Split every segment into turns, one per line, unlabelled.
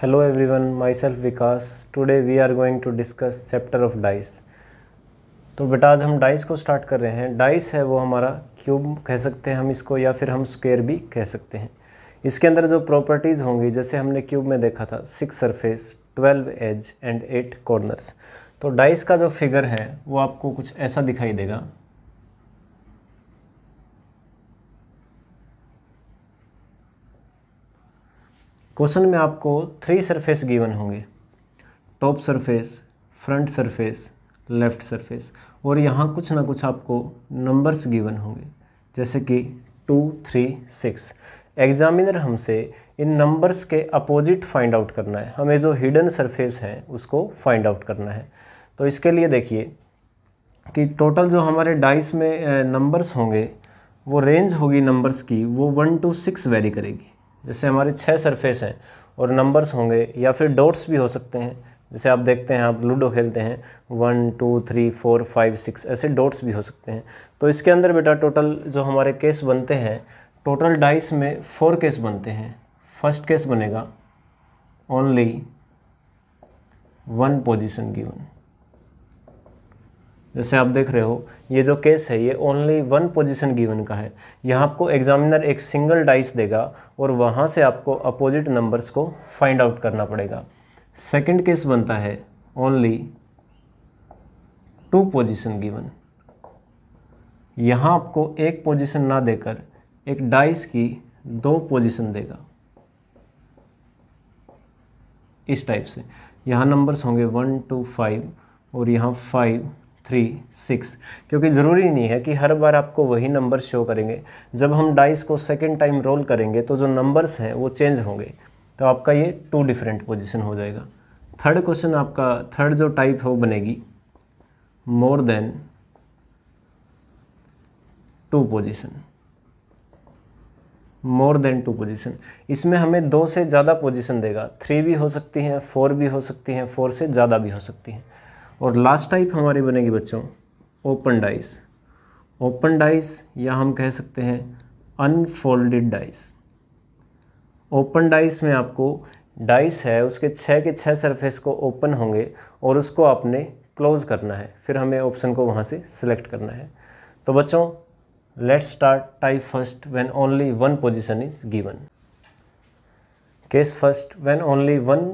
hello one myself Vikas today we are going to discuss chapter of dice तो बेटा आज हम dice को स्टार्ट कर रहे हैं डाइस है वो हमारा क्यूब कह सकते हैं हम इसको या फिर हम स्क्वेयर भी कह सकते हैं इसके अंदर जो प्रॉपर्टीज़ होंगी जैसे हमने क्यूब में देखा था six surface twelve edge and eight corners तो डाइस का जो फिगर है वो आपको कुछ ऐसा दिखाई देगा क्वेश्चन में आपको थ्री सरफेस गिवन होंगे top surface front surface left surface और यहाँ कुछ ना कुछ आपको नंबर्स गिवन होंगे जैसे कि टू थ्री सिक्स एग्जामिनर हमसे इन नंबर्स के अपोजिट फाइंड आउट करना है हमें जो हिडन सरफेस है उसको फाइंड आउट करना है तो इसके लिए देखिए कि टोटल जो हमारे डाइस में नंबर्स होंगे वो रेंज होगी नंबर्स की वो वन टू सिक्स वेरी करेगी जैसे हमारे छः सरफेस हैं और नंबर्स होंगे या फिर डॉट्स भी हो सकते हैं जैसे आप देखते हैं आप लूडो खेलते हैं one two three four five six ऐसे डॉट्स भी हो सकते हैं तो इसके अंदर बेटा टोटल जो हमारे केस बनते हैं टोटल डाइस में फोर केस बनते हैं फर्स्ट केस बनेगा ओनली वन पोजिशन गिवन जैसे आप देख रहे हो ये जो केस है ये ओनली वन पोजीशन गिवन का है यहाँ आपको एग्जामिनर एक सिंगल डाइस देगा और वहाँ से आपको अपोजिट नंबर्स को फाइंड आउट करना पड़ेगा सेकंड केस बनता है ओनली टू पोजीशन गिवन यहाँ आपको एक पोजीशन ना देकर एक डाइस की दो पोजीशन देगा इस टाइप से यहाँ नंबर्स होंगे वन टू फाइव और यहाँ फाइव थ्री सिक्स क्योंकि ज़रूरी नहीं है कि हर बार आपको वही नंबर शो करेंगे जब हम डाइस को सेकेंड टाइम रोल करेंगे तो जो नंबर्स हैं वो चेंज होंगे तो आपका ये टू डिफरेंट पोजिशन हो जाएगा थर्ड क्वेश्चन आपका थर्ड जो टाइप है वो बनेगी more than two position more than two position इसमें हमें दो से ज़्यादा पोजिशन देगा थ्री भी हो सकती हैं फोर भी हो सकती हैं फोर से ज़्यादा भी हो सकती हैं और लास्ट टाइप हमारी बनेगी बच्चों ओपन डाइस ओपन डाइस या हम कह सकते हैं अनफोल्डेड डाइस ओपन डाइस में आपको डाइस है उसके छः के छः सरफेस को ओपन होंगे और उसको आपने क्लोज करना है फिर हमें ऑप्शन को वहाँ से सिलेक्ट करना है तो बच्चों let's start type first when only one position is given case first when only one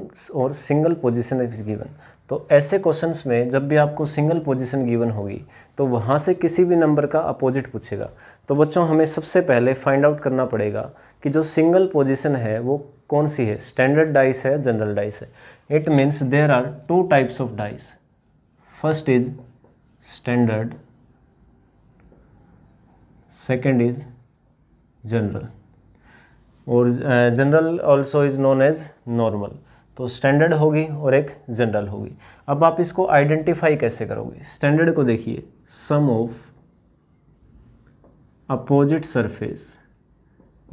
और सिंगल पोजीशन इज गिवन तो ऐसे क्वेश्चंस में जब भी आपको सिंगल पोजीशन गिवन होगी तो वहाँ से किसी भी नंबर का अपोजिट पूछेगा तो बच्चों हमें सबसे पहले फाइंड आउट करना पड़ेगा कि जो सिंगल पोजीशन है वो कौन सी है स्टैंडर्ड डाइस है जनरल डाइस है it means there are two types of dice first is standard second is general और general also is known as normal तो स्टैंडर्ड होगी और एक जनरल होगी अब आप इसको आइडेंटिफाई कैसे करोगे स्टैंडर्ड को देखिए sum of opposite surface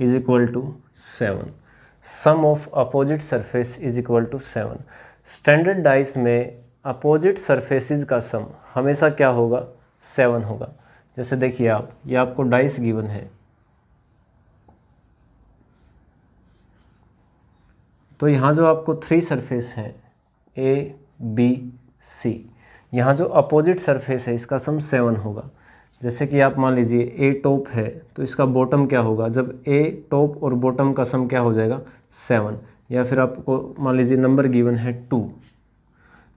is equal to seven sum of opposite surface is equal to seven standard dice में अपोजिट सरफेसिज का सम हमेशा क्या होगा सेवन होगा जैसे देखिए आप ये आपको डाइस गिवन है तो यहाँ जो आपको थ्री सरफेस है ए बी सी यहाँ जो अपोजिट सरफेस है इसका सम सेवन होगा जैसे कि आप मान लीजिए ए टॉप है तो इसका बॉटम क्या होगा जब ए टॉप और बॉटम का सम क्या हो जाएगा सेवन या फिर आपको मान लीजिए नंबर गिवन है टू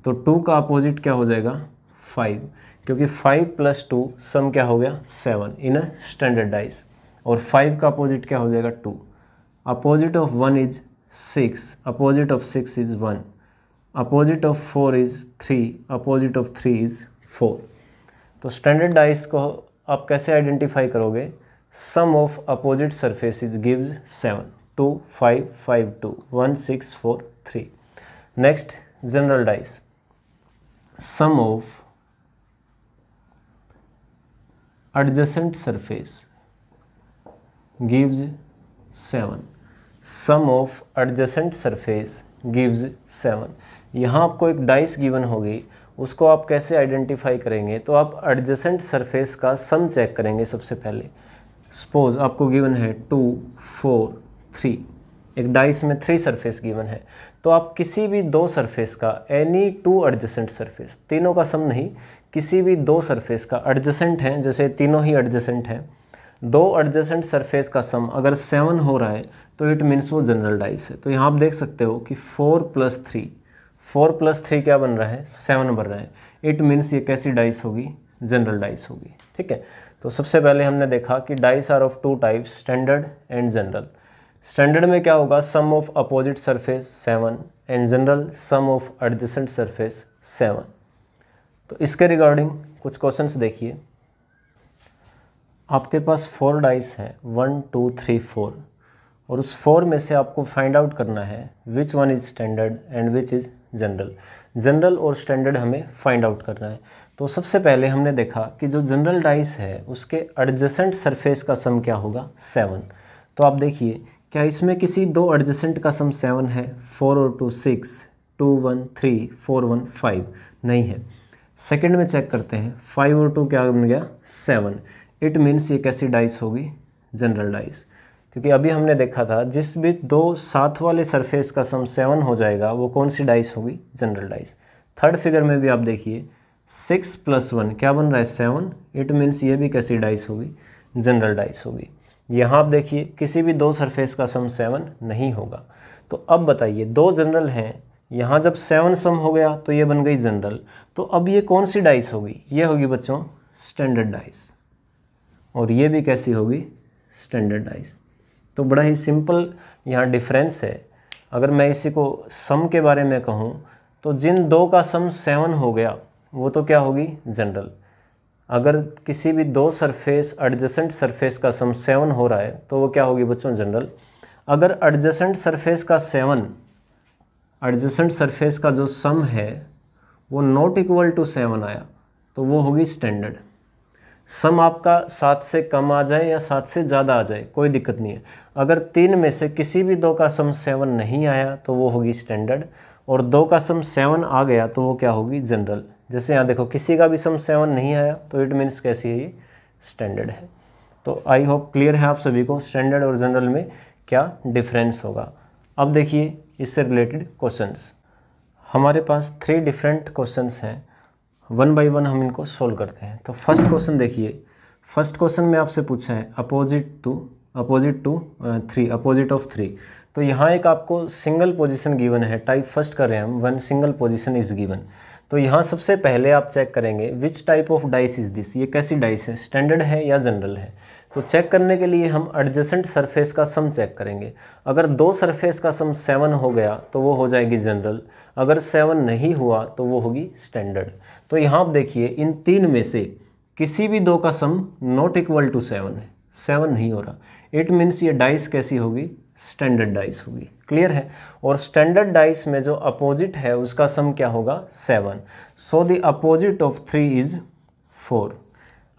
तो टू का अपोजिट क्या हो जाएगा फाइव क्योंकि फाइव प्लस टू सम क्या हो गया सेवन इन अ स्टैंडर्डाइज और फाइव का अपोजिट क्या हो जाएगा two opposite of one is six opposite of six is one opposite of four is three opposite of three is four तो standard dice को आप कैसे आइडेंटिफाई करोगे sum of opposite is gives seven two five five two one six four three next general dice sum of adjacent surface gives seven sum of adjacent surface gives seven यहाँ आपको एक dice given होगी उसको आप कैसे identify करेंगे तो आप एडजेसेंट सरफेस का सम चेक करेंगे सबसे पहले सपोज आपको गिवन है टू फोर थ्री एक डाइस में थ्री सरफेस गिवन है तो आप किसी भी दो सरफेस का एनी टू एडजेसेंट सरफेस तीनों का सम नहीं किसी भी दो सरफेस का एडजेसेंट हैं जैसे तीनों ही एडजेसेंट हैं दो एडजेसेंट सरफेस का सम अगर सेवन हो रहा है तो इट मीन्स वो जनरल डाइस है तो यहाँ आप देख सकते हो कि four plus three four plus three क्या बन रहा है सेवन बन रहा है इट मीन्स ये कैसी डाइस होगी जनरल डाइस होगी ठीक है तो सबसे पहले हमने देखा कि dice are of two type standard and general standard में क्या होगा sum of opposite surface seven and general sum of adjacent surface seven तो इसके रिगार्डिंग कुछ क्वेश्चन देखिए आपके पास फोर डाइस है वन टू थ्री फोर और उस फोर में से आपको फाइंड आउट करना है which one is standard and which is general general और स्टैंडर्ड हमें फाइंड आउट करना है तो सबसे पहले हमने देखा कि जो जनरल डाइस है उसके एडजेसेंट सरफेस का सम क्या होगा सेवन तो आप देखिए क्या इसमें किसी दो एडजेसेंट का सम सेवन है फोर और two six two one three four one five नहीं है सेकेंड में चेक करते हैं फाइव और टू क्या बन गया सेवन इट मीन्स ये कैसी डाइस होगी जनरल डाइस क्योंकि अभी हमने देखा था जिस भी दो साथ वाले सरफेस का सम सेवन हो जाएगा वो कौन सी डाइस होगी जनरल डाइस थर्ड फिगर में भी आप देखिए सिक्स प्लस वन क्या बन रहा है सेवन इट मीन्स ये भी कैसी डाइस होगी जनरल डाइस होगी यहाँ आप देखिए किसी भी दो सरफेस का सम सेवन नहीं होगा तो अब बताइए दो जनरल हैं यहाँ जब सेवन सम हो गया तो ये बन गई जनरल तो अब ये कौन सी डाइस होगी ये होगी बच्चों स्टैंडर्ड डाइस और ये भी कैसी होगी स्टैंडर्ड डाइस तो बड़ा ही सिंपल यहाँ डिफरेंस है अगर मैं इसी को सम के बारे में कहूँ तो जिन दो का सम सेवन हो गया वो तो क्या होगी जनरल अगर किसी भी दो सरफेस एडजेसेंट सरफेस का सम सेवन हो रहा है तो वो क्या होगी बच्चों जनरल अगर एडजेसेंट सरफेस का सेवन एडजेसेंट सरफेस का जो सम है वो नॉट इक्वल टू सेवन आया तो वो होगी स्टैंडर्ड सम आपका सात से कम आ जाए या सात से ज़्यादा आ जाए कोई दिक्कत नहीं है अगर तीन में से किसी भी दो का सम सेवन नहीं आया तो वो होगी स्टैंडर्ड और दो का सम सेवन आ गया तो वो क्या होगी जनरल जैसे यहाँ देखो किसी का भी सम सेवन नहीं आया तो इट मीन्स कैसी है ये स्टैंडर्ड है तो आई होप क्लियर है आप सभी को स्टैंडर्ड और जनरल में क्या डिफरेंस होगा अब देखिए इससे रिलेटेड क्वेश्चंस हमारे पास थ्री डिफरेंट क्वेश्चंस हैं वन बाई वन हम इनको सोल्व करते हैं तो फर्स्ट क्वेश्चन देखिए फर्स्ट क्वेश्चन में आपसे पूछा है opposite to opposite to three opposite of three तो यहाँ एक आपको सिंगल पोजिशन गिवन है टाइप फर्स्ट कर रहे हैं हम one single position is given तो यहाँ सबसे पहले आप चेक करेंगे which type of dice is this ये कैसी डाइस है स्टैंडर्ड है या जनरल है तो चेक करने के लिए हम एडजेसेंट सरफेस का सम चेक करेंगे अगर दो सरफेस का सम सेवन हो गया तो वो हो जाएगी जनरल अगर सेवन नहीं हुआ तो वो होगी स्टैंडर्ड तो यहाँ आप देखिए इन तीन में से किसी भी दो का sum not equal to seven है सेवन नहीं हो रहा इट मीन्स ये डाइस कैसी होगी स्टैंडर्ड डाइस होगी क्लियर है और स्टैंडर्ड डाइस में जो अपोजिट है उसका सम क्या होगा seven so the opposite of three is four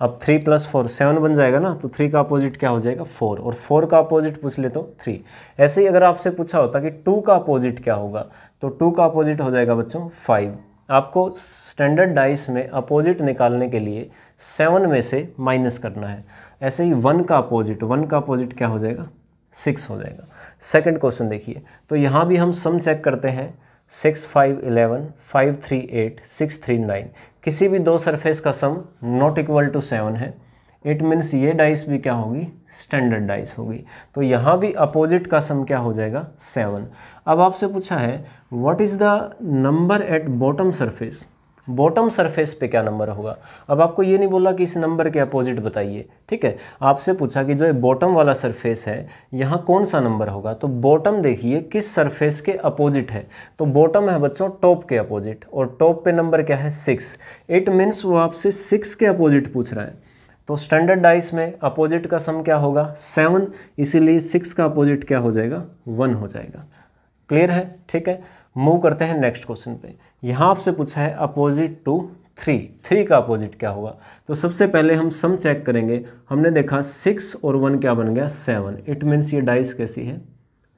अब थ्री प्लस फोर सेवन बन जाएगा ना तो थ्री का अपोजिट क्या हो जाएगा फोर और फोर का अपोजिट पूछ ले तो थ्री ऐसे ही अगर आपसे पूछा होता कि टू का अपोजिट क्या होगा तो टू का अपोजिट हो जाएगा बच्चों फाइव आपको स्टैंडर्ड डाइस में अपोजिट निकालने के लिए सेवन में से माइनस करना है ऐसे ही वन का अपोजिट वन का अपोजिट क्या हो जाएगा सिक्स हो जाएगा सेकेंड क्वेश्चन देखिए तो यहाँ भी हम सम चेक करते हैं six five eleven five three eight six three nine किसी भी दो सरफेस का sum not equal to seven है इट मीन्स ये डाइस भी क्या होगी स्टैंडर्ड डाइस होगी तो यहाँ भी अपोजिट का सम क्या हो जाएगा सेवन अब आपसे पूछा है what is the number at bottom surface bottom surface पे क्या नंबर होगा अब आपको ये नहीं बोला कि इस नंबर के अपोजिट बताइए ठीक है आपसे पूछा कि जो बॉटम वाला सरफेस है यहाँ कौन सा नंबर होगा तो बॉटम देखिए किस सरफेस के अपोजिट है तो बॉटम है बच्चों टॉप के अपोजिट और टॉप पे नंबर क्या है सिक्स इट मीन्स वो आपसे सिक्स के अपोजिट पूछ रहा है तो स्टैंडर्ड डाइस में अपोजिट का सम क्या होगा सेवन इसीलिए सिक्स का अपोजिट क्या हो जाएगा वन हो जाएगा क्लियर है ठीक है मूव करते हैं नेक्स्ट क्वेश्चन पे यहाँ आपसे पूछा है अपोजिट टू थ्री थ्री का अपोजिट क्या होगा तो सबसे पहले हम सम चेक करेंगे हमने देखा सिक्स और वन क्या बन गया सेवन इट मीन्स ये डाइस कैसी है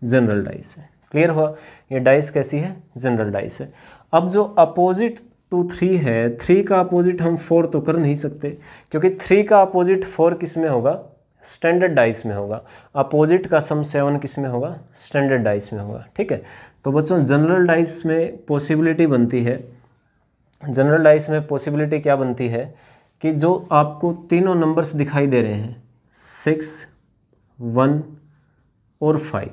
जनरल डाइस है क्लियर हुआ ये डाइस कैसी है जनरल डाइस है अब जो अपोजिट टू थ्री है थ्री का अपोजिट हम फोर तो कर नहीं सकते क्योंकि थ्री का अपोजिट फोर किस में होगा स्टैंडर्ड डाइस में होगा अपोजिट का सम सेवन किस में होगा स्टैंडर्ड डाइस में होगा ठीक है तो बच्चों जनरल डाइस में पॉसिबिलिटी बनती है जनरल डाइस में पॉसिबिलिटी क्या बनती है कि जो आपको तीनों नंबर्स दिखाई दे रहे हैं सिक्स वन और फाइव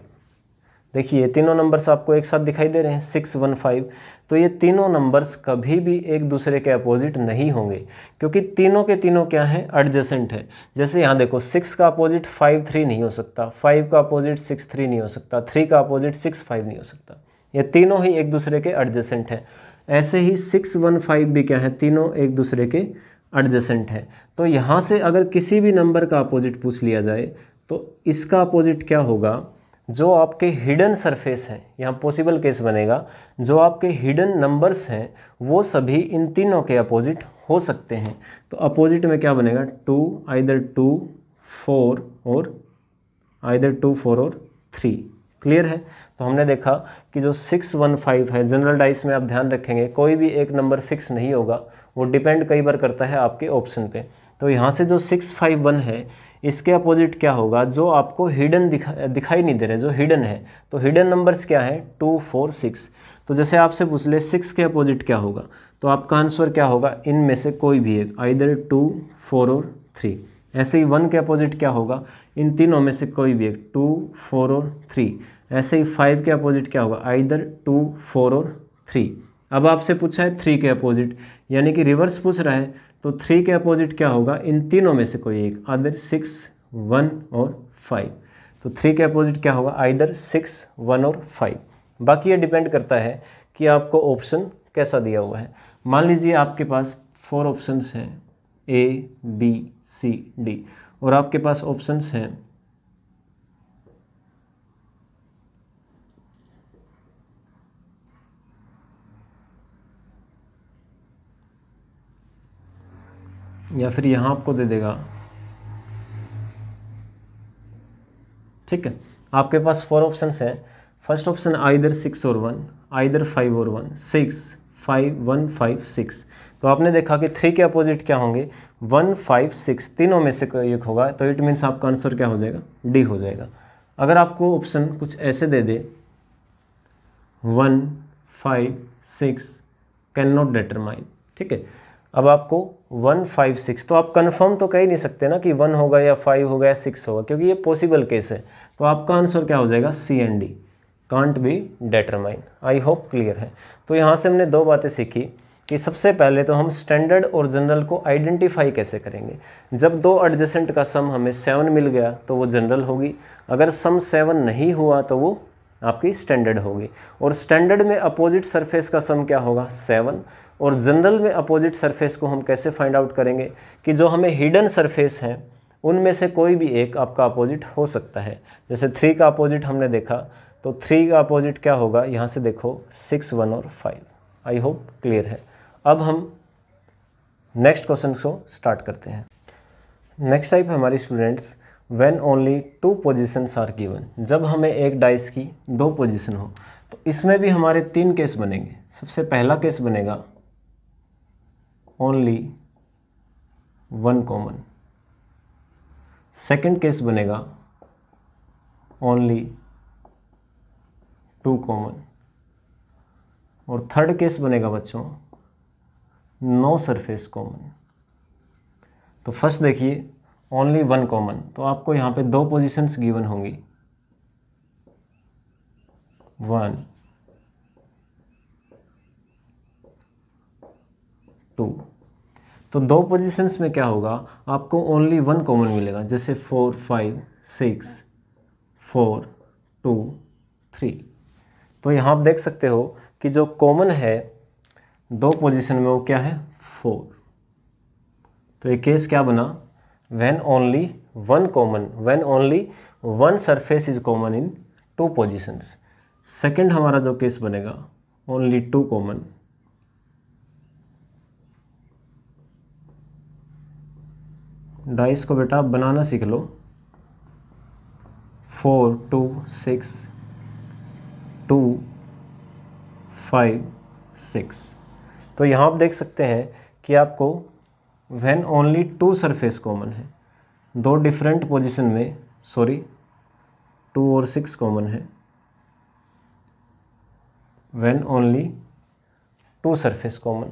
देखिए तीनों नंबर्स आपको एक साथ दिखाई दे रहे हैं सिक्स वन फाइव तो ये तीनों नंबर्स कभी भी एक दूसरे के अपोजिट नहीं होंगे क्योंकि तीनों के तीनों क्या हैं एडजेसेंट है जैसे यहाँ देखो सिक्स का अपोजिट फाइव थ्री नहीं हो सकता फाइव का अपोजिट सिक्स थ्री नहीं हो सकता थ्री का अपोजिट सिक्स फाइव नहीं हो सकता ये तीनों ही एक दूसरे के एडजेसेंट हैं ऐसे ही सिक्स वन फाइव भी क्या है तीनों एक दूसरे के एडजेसेंट हैं तो यहाँ से अगर किसी भी नंबर का अपोजिट पूछ लिया जाए तो इसका अपोजिट क्या होगा जो आपके हिडन सरफेस हैं यहाँ पॉसिबल केस बनेगा जो आपके हिडन नंबर्स हैं वो सभी इन तीनों के अपोजिट हो सकते हैं तो अपोजिट में क्या बनेगा टू आइदर टू फोर और आइदर टू फोर और थ्री क्लियर है तो हमने देखा कि जो सिक्स वन फाइव है जनरल डाइस में आप ध्यान रखेंगे कोई भी एक नंबर फिक्स नहीं होगा वो डिपेंड कई बार करता है आपके ऑप्शन पे तो यहाँ से जो सिक्स फाइव वन है इसके अपोजिट क्या होगा जो आपको हिडन दिखा दिखाई नहीं दे रहे जो हिडन है तो हिडन नंबर्स क्या है टू फोर सिक्स तो जैसे आपसे पूछ ले सिक्स के अपोजिट क्या होगा तो आपका आंसर क्या होगा इन में से कोई भी एक आइदर टू फोर और थ्री ऐसे ही वन के अपोजिट क्या होगा इन तीनों में से कोई भी एक टू फोर और थ्री ऐसे ही फाइव के अपोजिट क्या होगा आइदर टू फोर और थ्री अब आपसे पूछा है थ्री के अपोजिट यानी कि रिवर्स पूछ रहा है तो थ्री के अपोजिट क्या होगा इन तीनों में से कोई एक अदर सिक्स वन और फाइव तो थ्री के अपोजिट क्या होगा आइदर सिक्स वन और फाइव बाकी ये डिपेंड करता है कि आपको ऑप्शन कैसा दिया हुआ है मान लीजिए आपके पास फोर ऑप्शंस हैं ए बी सी डी और आपके पास ऑप्शंस हैं या फिर यहाँ आपको दे देगा ठीक है आपके पास फोर ऑप्शन है फर्स्ट ऑप्शन आइदर सिक्स और वन आइदर फाइव और one six five one five six तो आपने देखा कि थ्री के अपोजिट क्या होंगे वन फाइव सिक्स तीनों में से एक होगा तो इट मीन्स आपका आंसर क्या हो जाएगा डी हो जाएगा अगर आपको ऑप्शन कुछ ऐसे दे दे one five six can not determine ठीक है अब आपको वन फाइव सिक्स तो आप कन्फर्म तो कह ही नहीं सकते ना कि वन होगा या फाइव होगा या सिक्स होगा क्योंकि ये पॉसिबल केस है तो आपका आंसर क्या हो जाएगा C and D can't be determine I hope clear है तो यहाँ से हमने दो बातें सीखी कि सबसे पहले तो हम स्टैंडर्ड और जनरल को आइडेंटिफाई कैसे करेंगे जब दो एडजेसेंट का सम हमें सेवन मिल गया तो वो जनरल होगी अगर सम सेवन नहीं हुआ तो वो आपकी स्टैंडर्ड होगी और स्टैंडर्ड में अपोजिट सरफेस का सम क्या होगा सेवन और जनरल में अपोजिट सरफेस को हम कैसे फाइंड आउट करेंगे कि जो हमें हिडन सरफेस हैं उनमें से कोई भी एक आपका अपोजिट हो सकता है जैसे थ्री का अपोजिट हमने देखा तो थ्री का अपोजिट क्या होगा यहाँ से देखो सिक्स वन और फाइव आई होप क्लियर है अब हम नेक्स्ट क्वेश्चन को स्टार्ट करते हैं नेक्स्ट टाइप हमारी students when only two positions are given जब हमें एक डाइस की दो पोजिशन हो तो इसमें भी हमारे तीन केस बनेंगे सबसे पहला केस बनेगा only one common second case बनेगा ओनली टू कॉमन और थर्ड केस बनेगा बच्चों नो सरफेस कॉमन तो फर्स्ट देखिए ओनली वन कॉमन तो आपको यहाँ पे दो पोजीशंस गिवन होंगी वन टू तो दो पोजीशंस में क्या होगा आपको ओनली वन कॉमन मिलेगा जैसे four five six four two three तो यहाँ आप देख सकते हो कि जो कॉमन है दो पोजीशन में वो क्या है फोर तो ये केस क्या बना when only one common when only one surface is common in two positions second हमारा जो केस बनेगा ओनली टू कॉमन डाइस को बेटा बनाना सीख लो four two six two five six तो यहाँ आप देख सकते हैं कि आपको when only two surface common है दो डिफरेंट पोजिशन में सॉरी टू और सिक्स कॉमन है when only two surface common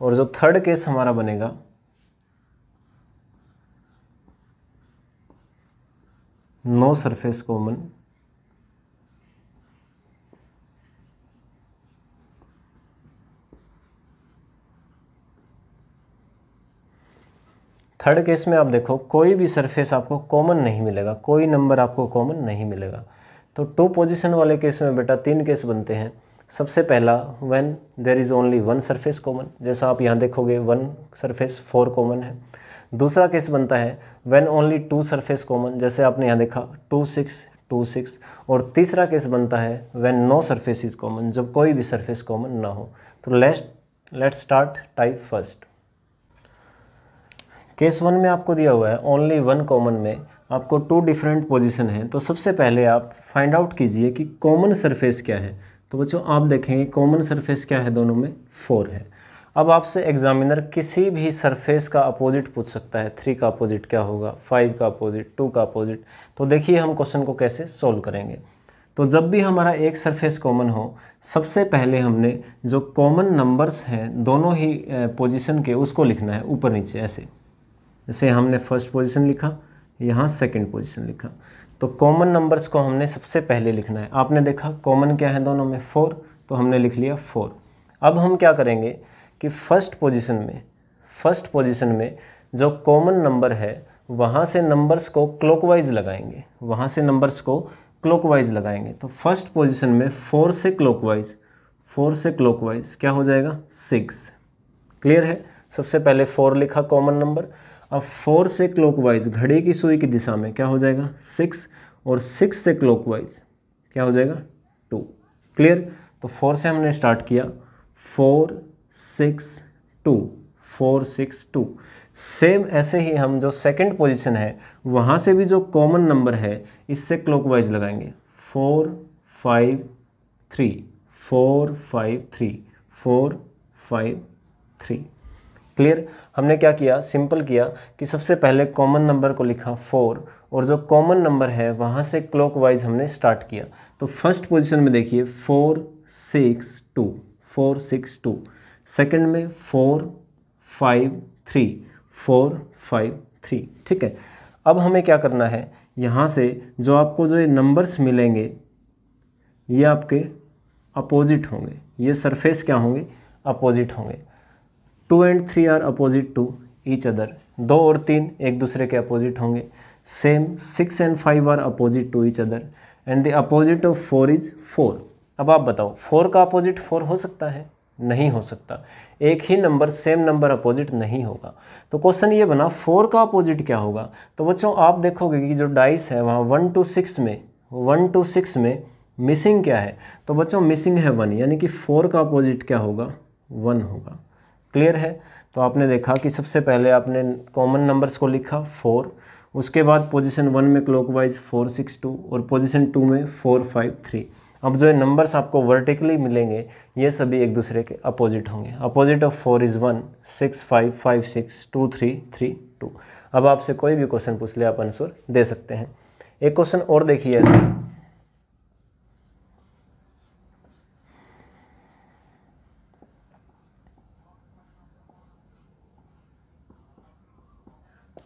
और जो थर्ड केस हमारा बनेगा no surface common third case में आप देखो कोई भी सरफेस आपको कॉमन नहीं मिलेगा कोई नंबर आपको कॉमन नहीं मिलेगा तो टू पोजीशन वाले केस में बेटा तीन केस बनते हैं सबसे पहला when there is only one surface common जैसा आप यहाँ देखोगे वन सरफेस फोर कॉमन है दूसरा केस बनता है when only two surface common जैसे आपने यहाँ देखा टू सिक्स टू सिक्स और तीसरा केस बनता है when no surface is common जब कोई भी सरफेस कॉमन ना हो तो let let start type first case one में आपको दिया हुआ है ओनली वन कॉमन में आपको टू डिफरेंट पोजिशन है तो सबसे पहले आप फाइंड आउट कीजिए कि कॉमन सरफेस क्या है तो बच्चों आप देखेंगे कॉमन सरफेस क्या है दोनों में फोर है अब आपसे एग्जामिनर किसी भी सरफेस का अपोजिट पूछ सकता है थ्री का अपोजिट क्या होगा फाइव का अपोजिट टू का अपोजिट तो देखिए हम क्वेश्चन को कैसे सोल्व करेंगे तो जब भी हमारा एक सरफेस कॉमन हो सबसे पहले हमने जो कॉमन नंबर्स हैं दोनों ही पोजिशन के उसको लिखना है ऊपर नीचे ऐसे जैसे हमने फर्स्ट पोजिशन लिखा यहाँ सेकेंड पोजिशन लिखा तो कॉमन नंबर्स को हमने सबसे पहले लिखना है आपने देखा कॉमन क्या है दोनों में फोर तो हमने लिख लिया फोर अब हम क्या करेंगे कि फर्स्ट पोजीशन में फर्स्ट पोजीशन में जो कॉमन नंबर है वहाँ से नंबर्स को क्लॉकवाइज लगाएंगे वहाँ से नंबर्स को क्लॉकवाइज लगाएंगे तो फर्स्ट पोजीशन में फोर से क्लॉकवाइज फोर से क्लॉकवाइज क्या हो जाएगा सिक्स क्लियर है सबसे पहले फोर लिखा कॉमन नंबर अब फोर से क्लॉकवाइज घड़ी की सुई की दिशा में क्या हो जाएगा सिक्स और सिक्स से क्लॉकवाइज क्या हो जाएगा टू क्लियर तो फोर से हमने स्टार्ट किया four six two four six two same ऐसे ही हम जो सेकंड पोजीशन है वहाँ से भी जो कॉमन नंबर है इससे क्लॉकवाइज लगाएंगे four five three four five three four five three clear हमने क्या किया सिंपल किया कि सबसे पहले कॉमन नंबर को लिखा फोर और जो कॉमन नंबर है वहाँ से क्लॉकवाइज हमने स्टार्ट किया तो फर्स्ट पोजीशन में देखिए four six two four six two second में four five three four five three ठीक है अब हमें क्या करना है यहाँ से जो आपको जो ये नंबर्स मिलेंगे ये आपके अपोजिट होंगे ये सरफेस क्या होंगे अपोजिट होंगे two and three are opposite to each other दो और तीन एक दूसरे के अपोजिट होंगे same six and five are opposite to each other and the opposite of four is four अब आप बताओ फोर का अपोजिट फोर हो सकता है नहीं हो सकता एक ही नंबर सेम नंबर अपोजिट नहीं होगा तो क्वेश्चन ये बना फोर का अपोजिट क्या होगा तो बच्चों आप देखोगे कि जो डाइस है वहाँ वन टू सिक्स में वन टू सिक्स में मिसिंग क्या है तो बच्चों मिसिंग है वन यानी कि फोर का अपोजिट क्या होगा वन होगा क्लियर है तो आपने देखा कि सबसे पहले आपने कॉमन नंबर्स को लिखा फोर उसके बाद पोजिशन वन में क्लॉकवाइज फोर सिक्स टू और पोजिशन टू में फोर फाइव थ्री अब जो नंबर्स आपको वर्टिकली मिलेंगे ये सभी एक दूसरे के अपोजिट होंगे opposite of four is one six five five six two three three two अब आपसे कोई भी क्वेश्चन पूछ ले आप आंसर दे सकते हैं एक क्वेश्चन और देखिए ऐसे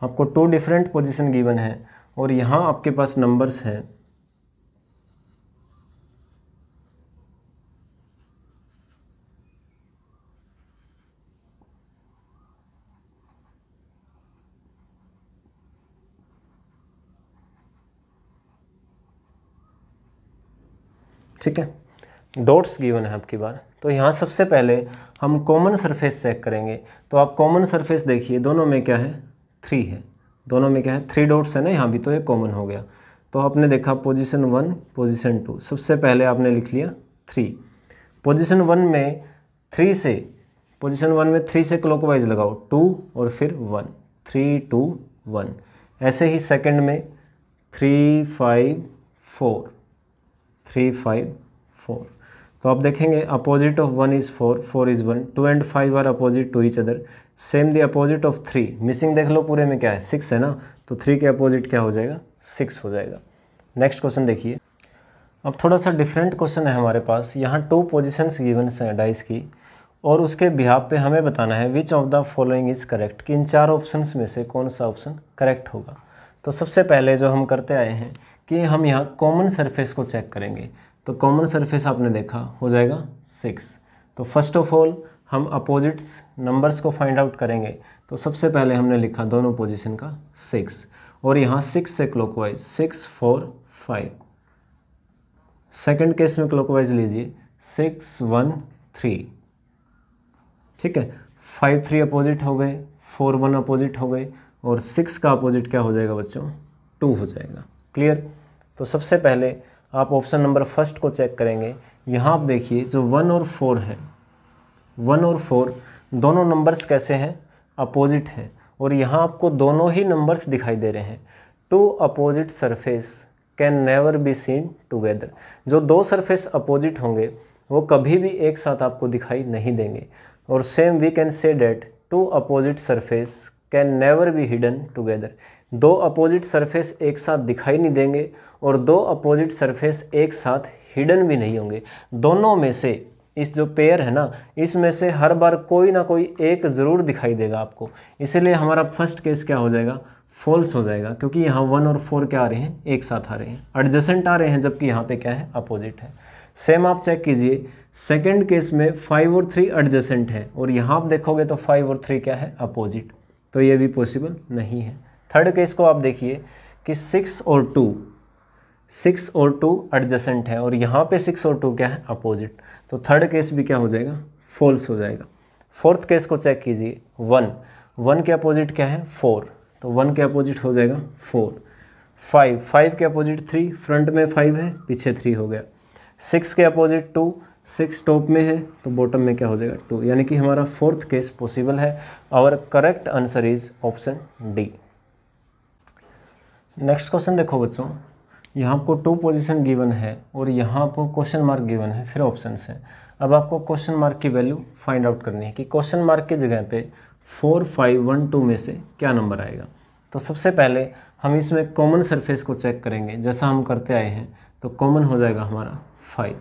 आपको टू डिफरेंट पोजीशन गिवन है और यहाँ आपके पास नंबर्स हैं ठीक है डॉट्स गिवन है आपकी बार तो यहाँ सबसे पहले हम कॉमन सरफेस चेक करेंगे तो आप कॉमन सरफेस देखिए दोनों में क्या है थ्री है दोनों में क्या है थ्री डॉट्स है ना यहाँ भी तो ये कॉमन हो गया तो आपने देखा पोजीशन वन पोजीशन टू सबसे पहले आपने लिख लिया थ्री पोजीशन वन में थ्री से पोजीशन वन में थ्री से क्लॉकवाइज लगाओ टू और फिर वन थ्री टू वन ऐसे ही सेकंड में three five four three five four तो आप देखेंगे opposite of one is four four is one two and five are opposite to each other same the opposite of three missing देख लो पूरे में क्या है सिक्स है ना तो थ्री के अपोजिट क्या हो जाएगा सिक्स हो जाएगा नेक्स्ट क्वेश्चन देखिए अब थोड़ा सा डिफरेंट क्वेश्चन है हमारे पास यहाँ टू पोजिशंस गिवन हैं डाइस की और उसके बिहाब पे हमें बताना है which of the following is correct कि इन चार ऑप्शंस में से कौन सा ऑप्शन करेक्ट होगा तो सबसे पहले जो हम करते आए हैं कि हम यहाँ कॉमन सरफेस को चेक करेंगे तो कॉमन सरफेस आपने देखा हो जाएगा सिक्स तो फर्स्ट ऑफ ऑल हम अपोजिट्स नंबर्स को फाइंड आउट करेंगे तो सबसे पहले हमने लिखा दोनों पोजिशन का सिक्स और यहाँ सिक्स से clockwise six four five second case में क्लोकवाइज लीजिए सिक्स वन थ्री ठीक है फाइव थ्री अपोजिट हो गए फोर वन अपोजिट हो गए और सिक्स का अपोजिट क्या हो जाएगा बच्चों टू हो जाएगा क्लियर तो सबसे पहले आप ऑप्शन नंबर फर्स्ट को चेक करेंगे यहाँ आप देखिए जो वन और फोर है वन और फोर दोनों नंबर्स कैसे हैं अपोजिट हैं और यहाँ आपको दोनों ही नंबर्स दिखाई दे रहे हैं two opposite surface can never be seen together जो दो सरफेस अपोजिट होंगे वो कभी भी एक साथ आपको दिखाई नहीं देंगे और same we can say that two opposite surface can never be hidden together दो अपोजिट सरफेस एक साथ दिखाई नहीं देंगे और दो अपोजिट सरफेस एक साथ हिडन भी नहीं होंगे दोनों में से इस जो पेयर है ना इसमें से हर बार कोई ना कोई एक ज़रूर दिखाई देगा आपको इसलिए हमारा फर्स्ट केस क्या हो जाएगा फॉल्स हो जाएगा क्योंकि यहाँ वन और फोर क्या आ रहे हैं एक साथ आ रहे हैं एडजसेंट आ रहे हैं जबकि यहाँ पे क्या है अपोजिट है सेम आप चेक कीजिए सेकंड केस में फाइव और थ्री एडजसेंट है और यहाँ आप देखोगे तो फाइव और थ्री क्या है अपोजिट तो ये भी पॉसिबल नहीं है थर्ड केस को आप देखिए कि सिक्स और टू सिक्स और टू एडजेसेंट है और यहाँ पे सिक्स और टू क्या है अपोजिट तो थर्ड केस भी क्या हो जाएगा फॉल्स हो जाएगा फोर्थ केस को चेक कीजिए वन वन के अपोजिट क्या है फोर तो वन के अपोजिट हो जाएगा फोर फाइव फाइव के अपोजिट थ्री फ्रंट में फाइव है पीछे थ्री हो गया सिक्स के अपोजिट टू सिक्स टॉप में है तो बॉटम में क्या हो जाएगा टू यानी कि हमारा फोर्थ केस पॉसिबल है और correct answer is option D next question देखो बच्चों यहाँ आपको टू पोजीशन गिवन है और यहाँ आपको क्वेश्चन मार्क गिवन है फिर ऑप्शन है अब आपको क्वेश्चन मार्क की वैल्यू फाइंड आउट करनी है कि क्वेश्चन मार्क की जगह पे फोर फाइव वन टू में से क्या नंबर आएगा तो सबसे पहले हम इसमें कॉमन सरफेस को चेक करेंगे जैसा हम करते आए हैं तो कॉमन हो जाएगा हमारा फाइव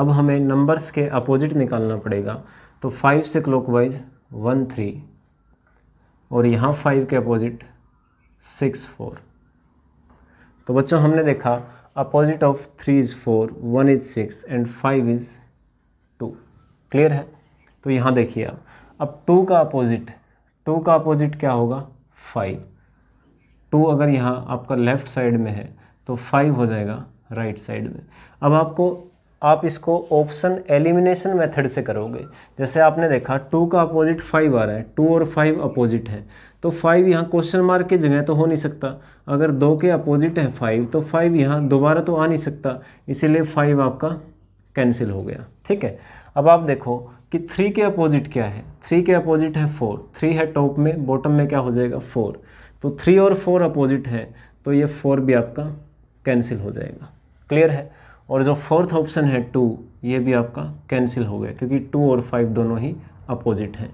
अब हमें नंबर्स के अपोजिट निकालना पड़ेगा तो फाइव से वाइज वन थ्री और यहाँ फाइव के अपोजिट सिक्स फोर तो बच्चों हमने देखा opposite of three is four one is six and five is two clear है तो यहाँ देखिए आप अब टू का अपोजिट टू का अपोजिट क्या होगा फाइव टू अगर यहाँ आपका लेफ़्ट साइड में है तो फाइव हो जाएगा राइट right साइड में अब आपको आप इसको ऑप्शन एलिमिनेशन मेथड से करोगे जैसे आपने देखा टू का अपोजिट फाइव आ रहा है टू और फाइव अपोजिट है तो फाइव यहाँ क्वेश्चन मार्क की जगह तो हो नहीं सकता अगर दो के अपोजिट है फाइव तो फाइव यहाँ दोबारा तो आ नहीं सकता इसीलिए फाइव आपका कैंसिल हो गया ठीक है अब आप देखो कि थ्री के अपोजिट क्या है थ्री के अपोजिट है फोर थ्री है टॉप में बॉटम में क्या हो जाएगा फोर तो थ्री और फोर अपोजिट है तो ये फोर भी आपका कैंसिल हो जाएगा क्लियर है और जो फोर्थ ऑप्शन है टू ये भी आपका कैंसिल हो गया क्योंकि टू और फाइव दोनों ही अपोजिट हैं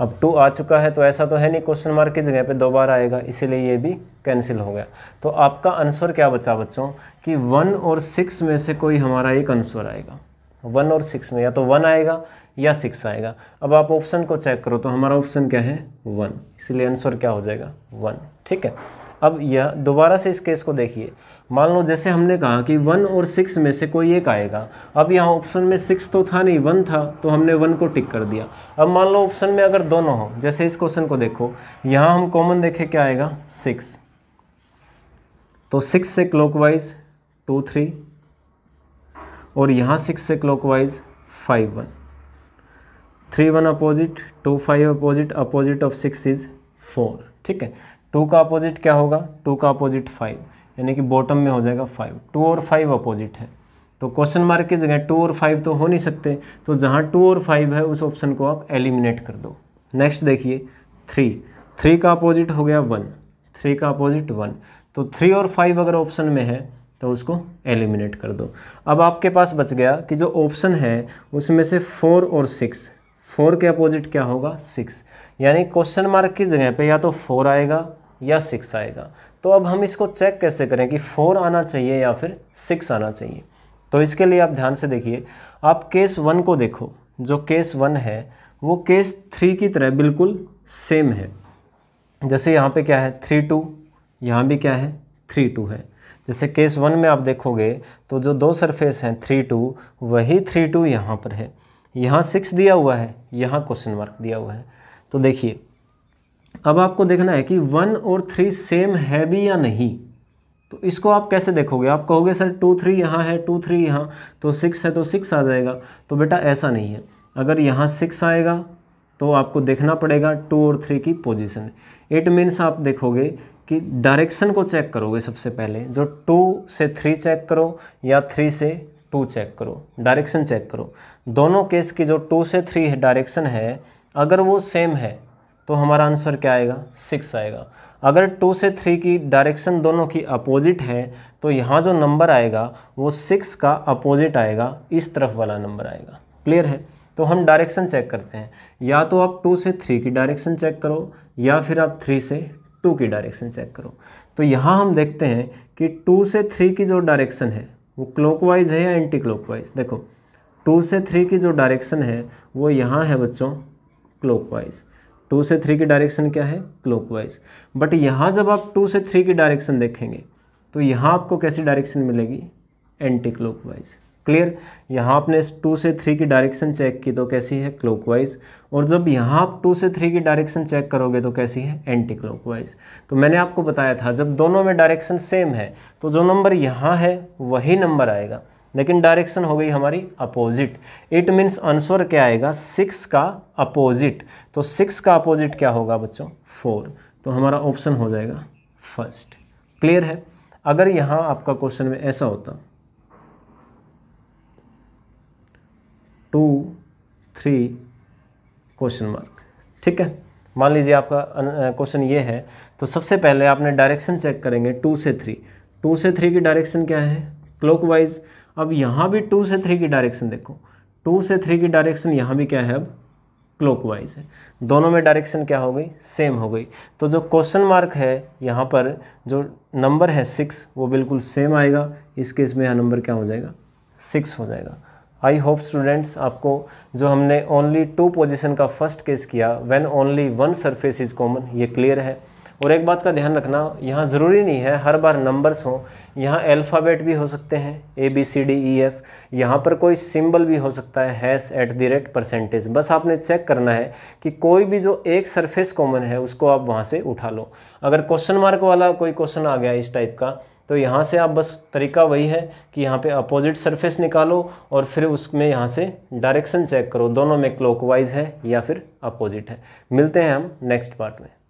अब टू आ चुका है तो ऐसा तो है नहीं क्वेश्चन मार्क की जगह पे दोबारा आएगा इसीलिए ये भी कैंसिल हो गया तो आपका आंसर क्या बचा बच्चों कि वन और सिक्स में से कोई हमारा एक आंसर आएगा वन और सिक्स में या तो वन आएगा या सिक्स आएगा अब आप ऑप्शन को चेक करो तो हमारा ऑप्शन क्या है वन इसलिए आंसर क्या हो जाएगा वन ठीक है अब यह दोबारा से इस केस को देखिए मान लो जैसे हमने कहा कि वन और सिक्स में से कोई एक आएगा अब यहाँ ऑप्शन में सिक्स तो था नहीं वन था तो हमने वन को टिक कर दिया अब मान लो ऑप्शन में अगर दोनों हो जैसे इस क्वेश्चन को देखो यहाँ हम कॉमन देखें क्या आएगा सिक्स तो सिक्स से क्लॉकवाइज टू थ्री और यहाँ सिक्स से clockwise five one three one opposite two five opposite opposite of six is four ठीक है टू का अपोजिट क्या होगा टू का अपोजिट फाइव यानी कि बॉटम में हो जाएगा फाइव टू और फाइव अपोजिट है तो क्वेश्चन मार्क की जगह टू और फाइव तो हो नहीं सकते तो जहाँ टू और फाइव है उस ऑप्शन को आप एलिमिनेट कर दो नेक्स्ट देखिए थ्री थ्री का अपोजिट हो गया वन थ्री का अपोजिट वन तो थ्री और फाइव अगर ऑप्शन में है तो उसको एलिमिनेट कर दो अब आपके पास बच गया कि जो ऑप्शन है उसमें से फोर और सिक्स फोर के अपोजिट क्या होगा सिक्स यानी क्वेश्चन मार्क की जगह पे या तो फोर आएगा या सिक्स आएगा तो अब हम इसको चेक कैसे करें कि फोर आना चाहिए या फिर सिक्स आना चाहिए तो इसके लिए आप ध्यान से देखिए आप केस वन को देखो जो केस वन है वो केस थ्री की तरह बिल्कुल सेम है जैसे यहाँ पे क्या है थ्री टू यहाँ भी क्या है थ्री टू है जैसे केस वन में आप देखोगे तो जो दो सरफेस हैं थ्री टू वही थ्री टू यहाँ पर है यहाँ सिक्स दिया हुआ है यहाँ क्वेश्चन मार्क दिया हुआ है तो देखिए अब आपको देखना है कि वन और थ्री सेम है भी या नहीं तो इसको आप कैसे देखोगे आप कहोगे सर टू थ्री यहाँ है टू थ्री यहाँ तो सिक्स है तो सिक्स आ जाएगा तो बेटा ऐसा नहीं है अगर यहाँ सिक्स आएगा तो आपको देखना पड़ेगा टू और थ्री की पोजीशन इट मीन्स आप देखोगे कि डायरेक्शन को चेक करोगे सबसे पहले जो टू से थ्री चेक करो या थ्री से टू चेक करो डायरेक्शन चेक करो दोनों केस की जो टू से थ्री है डायरेक्शन है अगर वो सेम है तो हमारा आंसर क्या आएगा सिक्स आएगा अगर टू से थ्री की डायरेक्शन दोनों की अपोजिट है तो यहाँ जो नंबर आएगा वो सिक्स का अपोजिट आएगा इस तरफ वाला नंबर आएगा क्लियर है तो हम डायरेक्शन चेक करते हैं या तो आप टू से थ्री की डायरेक्शन चेक करो या फिर आप थ्री से टू की डायरेक्शन चेक करो तो यहाँ हम देखते हैं कि टू से थ्री की जो डायरेक्शन है वो क्लॉकवाइज है या एंटी क्लॉकवाइज देखो टू से थ्री की जो डायरेक्शन है वो यहाँ है बच्चों वाइज टू से थ्री की डायरेक्शन क्या है क्लॉकवाइज बट यहाँ जब आप टू से थ्री की डायरेक्शन देखेंगे तो यहाँ आपको कैसी डायरेक्शन मिलेगी एंटी क्लॉकवाइज क्लियर यहाँ आपने टू से थ्री की डायरेक्शन चेक की तो कैसी है क्लॉकवाइज और जब यहाँ आप टू से थ्री की डायरेक्शन चेक करोगे तो कैसी है एंटी क्लॉकवाइज तो मैंने आपको बताया था जब दोनों में डायरेक्शन सेम है तो जो नंबर यहाँ है वही नंबर आएगा लेकिन डायरेक्शन हो गई हमारी अपोजिट इट मीन्स आंसर क्या आएगा सिक्स का अपोजिट तो सिक्स का अपोजिट क्या होगा बच्चों फोर तो हमारा ऑप्शन हो जाएगा फर्स्ट क्लियर है अगर यहाँ आपका क्वेश्चन में ऐसा होता टू थ्री क्वेश्चन मार्क ठीक है मान लीजिए आपका क्वेश्चन ये है तो सबसे पहले आपने डायरेक्शन चेक करेंगे टू से थ्री टू से थ्री की डायरेक्शन क्या है क्लॉकवाइज अब यहाँ भी टू से थ्री की डायरेक्शन देखो टू से थ्री की डायरेक्शन यहाँ भी क्या है अब क्लॉकवाइज है दोनों में डायरेक्शन क्या हो गई सेम हो गई तो जो क्वेश्चन मार्क है यहाँ पर जो नंबर है सिक्स वो बिल्कुल सेम आएगा इस केस में यह नंबर क्या हो जाएगा सिक्स हो जाएगा आई होप स्टूडेंट्स आपको जो हमने ओनली टू पोजिशन का फर्स्ट केस किया when only one surface is common ये क्लियर है और एक बात का ध्यान रखना यहाँ ज़रूरी नहीं है हर बार नंबर्स हों यहाँ अल्फ़ाबेट भी हो सकते हैं A B C D E F यहाँ पर कोई सिंबल भी हो सकता है hash at the rate percentage बस आपने चेक करना है कि कोई भी जो एक सरफेस कॉमन है उसको आप वहाँ से उठा लो अगर क्वेश्चन मार्क वाला कोई क्वेश्चन आ गया इस टाइप का तो यहाँ से आप बस तरीका वही है कि यहाँ पे अपोजिट सरफेस निकालो और फिर उसमें यहाँ से डायरेक्शन चेक करो दोनों में क्लॉकवाइज है या फिर अपोजिट है मिलते हैं हम नेक्स्ट पार्ट में